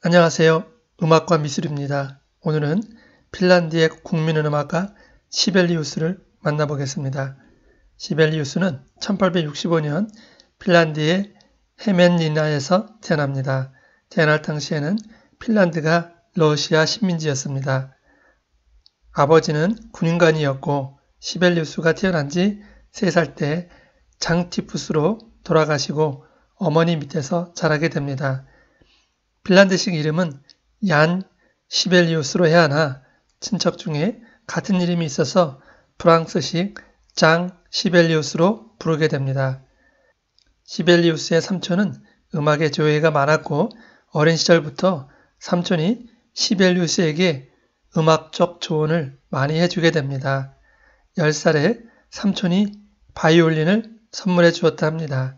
안녕하세요. 음악과 미술입니다. 오늘은 핀란드의 국민은 음악가 시벨리우스를 만나보겠습니다. 시벨리우스는 1865년 핀란드의 헤멘리나에서 태어납니다. 태어날 당시에는 핀란드가 러시아 식민지였습니다. 아버지는 군인관이었고 시벨리우스가 태어난 지 3살 때 장티푸스로 돌아가시고 어머니 밑에서 자라게 됩니다. 핀란드식 이름은 얀 시벨리우스로 해야 하나 친척 중에 같은 이름이 있어서 프랑스식 장 시벨리우스로 부르게 됩니다. 시벨리우스의 삼촌은 음악에 조예가 많았고 어린 시절부터 삼촌이 시벨리우스에게 음악적 조언을 많이 해주게 됩니다. 10살에 삼촌이 바이올린을 선물해 주었다 합니다.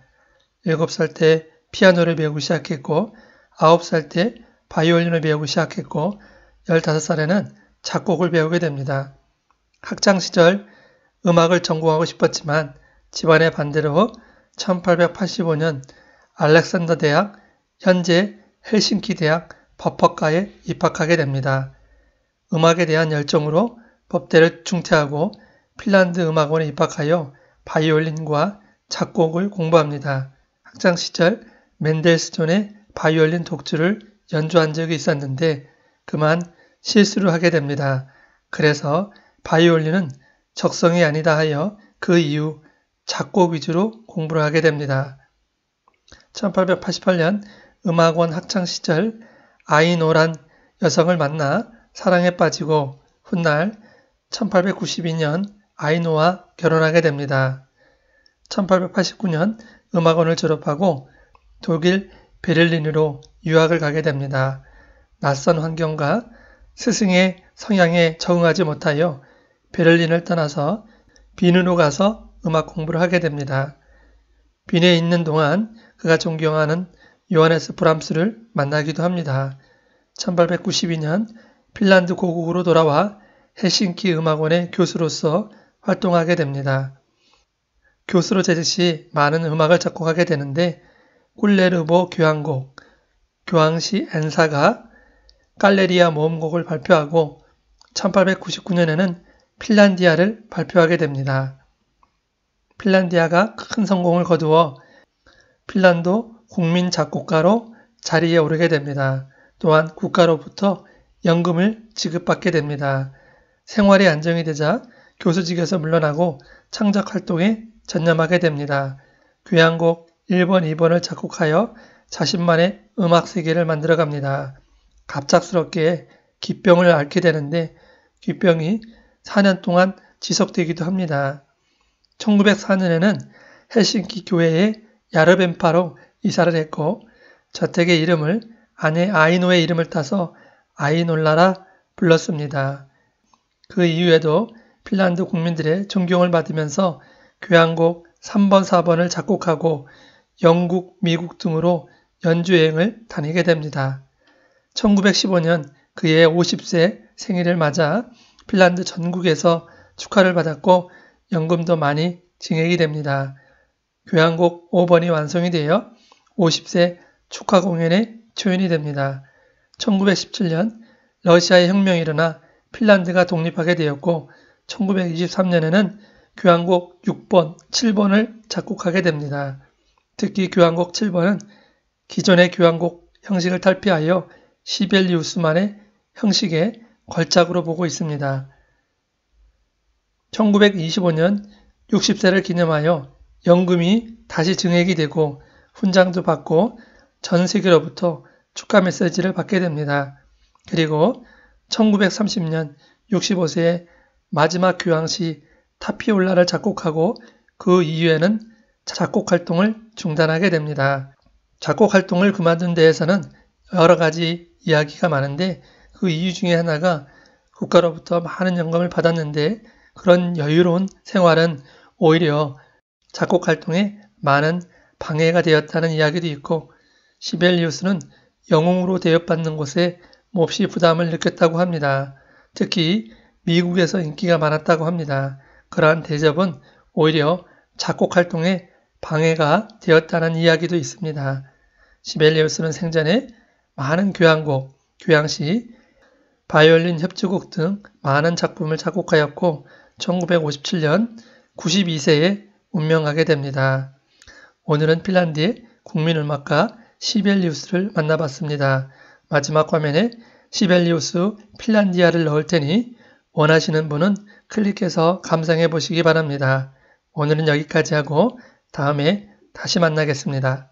7살 때 피아노를 배우기 시작했고 9살 때 바이올린을 배우기 시작했고 15살에는 작곡을 배우게 됩니다. 학창 시절 음악을 전공하고 싶었지만 집안의 반대로 1885년 알렉산더 대학 현재 헬싱키 대학 법학과에 입학하게 됩니다. 음악에 대한 열정으로 법대를 중퇴하고 핀란드 음악원에 입학하여 바이올린과 작곡을 공부합니다. 학창 시절 맨델스존의 바이올린 독주를 연주한 적이 있었는데 그만 실수를 하게 됩니다. 그래서 바이올린은 적성이 아니다 하여 그 이후 작곡 위주로 공부를 하게 됩니다. 1888년 음악원 학창 시절 아이노란 여성을 만나 사랑에 빠지고 훗날 1892년 아이노와 결혼하게 됩니다. 1889년 음악원을 졸업하고 독일 베를린으로 유학을 가게 됩니다. 낯선 환경과 스승의 성향에 적응하지 못하여 베를린을 떠나서 빈으로 가서 음악 공부를 하게 됩니다. 빈에 있는 동안 그가 존경하는 요하네스 브람스를 만나기도 합니다. 1892년 핀란드 고국으로 돌아와 헬싱키 음악원의 교수로서 활동하게 됩니다. 교수로 재직 시 많은 음악을 작곡하게 되는데 꿀레르보 교향곡, 교황시 엔사가 깔레리아 모음곡을 발표하고 1899년에는 핀란디아를 발표하게 됩니다. 핀란디아가 큰 성공을 거두어 핀란도 국민 작곡가로 자리에 오르게 됩니다. 또한 국가로부터 연금을 지급받게 됩니다. 생활이 안정이 되자 교수직에서 물러나고 창작 활동에 전념하게 됩니다. 교향곡 1번, 2번을 작곡하여 자신만의 음악 세계를 만들어 갑니다. 갑작스럽게 기병을 앓게 되는데 기병이 4년 동안 지속되기도 합니다. 1904년에는 헬싱키 교회의 야르벤파로 이사를 했고 저택의 이름을 아내 아이노의 이름을 따서 아이놀라라 불렀습니다. 그 이후에도 핀란드 국민들의 존경을 받으면서 교향곡 3번, 4번을 작곡하고 영국, 미국 등으로 연주여행을 다니게 됩니다. 1915년 그의 50세 생일을 맞아 핀란드 전국에서 축하를 받았고 연금도 많이 증액이 됩니다. 교향곡 5번이 완성이 되어 50세 축하 공연에 초연이 됩니다. 1917년 러시아의 혁명이 일어나 핀란드가 독립하게 되었고 1923년에는 교향곡 6번, 7번을 작곡하게 됩니다. 특히 교향곡 7번은 기존의 교향곡 형식을 탈피하여 시벨리우스만의 형식의 걸작으로 보고 있습니다. 1925년 60세를 기념하여 연금이 다시 증액이 되고 훈장도 받고 전 세계로부터 축하 메시지를 받게 됩니다. 그리고 1930년 6 5세의 마지막 교황시 타피올라를 작곡하고 그 이후에는 작곡 활동을 중단하게 됩니다. 작곡 활동을 그만둔 데에서는 여러 가지 이야기가 많은데 그 이유 중에 하나가 국가로부터 많은 영감을 받았는데 그런 여유로운 생활은 오히려 작곡 활동에 많은 방해가 되었다는 이야기도 있고 시벨리우스는 영웅으로 대접받는 곳에 몹시 부담을 느꼈다고 합니다. 특히 미국에서 인기가 많았다고 합니다. 그러한 대접은 오히려 작곡 활동에 방해가 되었다는 이야기도 있습니다. 시벨리우스는 생전에 많은 교향곡, 교향시, 바이올린 협주곡 등 많은 작품을 작곡하였고 1957년 92세에 운명하게 됩니다. 오늘은 핀란드의 국민음악가 시벨리우스를 만나봤습니다. 마지막 화면에 시벨리우스 핀란디아를 넣을 테니 원하시는 분은 클릭해서 감상해 보시기 바랍니다. 오늘은 여기까지 하고 다음에 다시 만나겠습니다.